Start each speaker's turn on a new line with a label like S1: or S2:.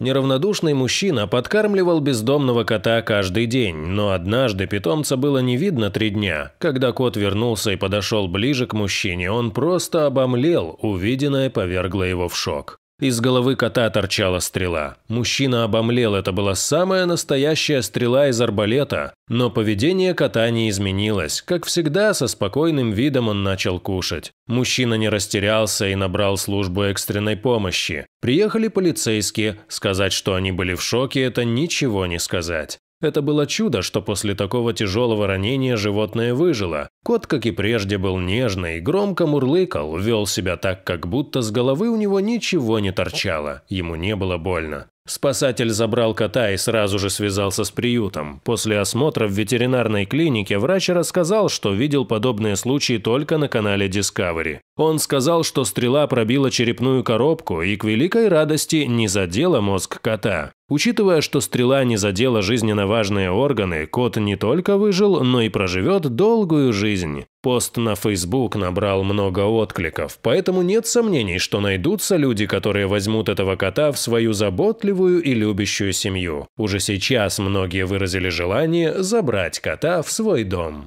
S1: Неравнодушный мужчина подкармливал бездомного кота каждый день, но однажды питомца было не видно три дня. Когда кот вернулся и подошел ближе к мужчине, он просто обомлел, увиденное повергло его в шок. Из головы кота торчала стрела. Мужчина обомлел, это была самая настоящая стрела из арбалета, но поведение кота не изменилось. Как всегда, со спокойным видом он начал кушать. Мужчина не растерялся и набрал службу экстренной помощи. Приехали полицейские, сказать, что они были в шоке, это ничего не сказать. Это было чудо, что после такого тяжелого ранения животное выжило. Кот, как и прежде, был нежный, громко мурлыкал, вел себя так, как будто с головы у него ничего не торчало, ему не было больно. Спасатель забрал кота и сразу же связался с приютом. После осмотра в ветеринарной клинике врач рассказал, что видел подобные случаи только на канале Discovery. Он сказал, что стрела пробила черепную коробку и к великой радости не задела мозг кота. Учитывая, что стрела не задела жизненно важные органы, кот не только выжил, но и проживет долгую жизнь. Пост на Facebook набрал много откликов, поэтому нет сомнений, что найдутся люди, которые возьмут этого кота в свою заботливую и любящую семью. Уже сейчас многие выразили желание забрать кота в свой дом.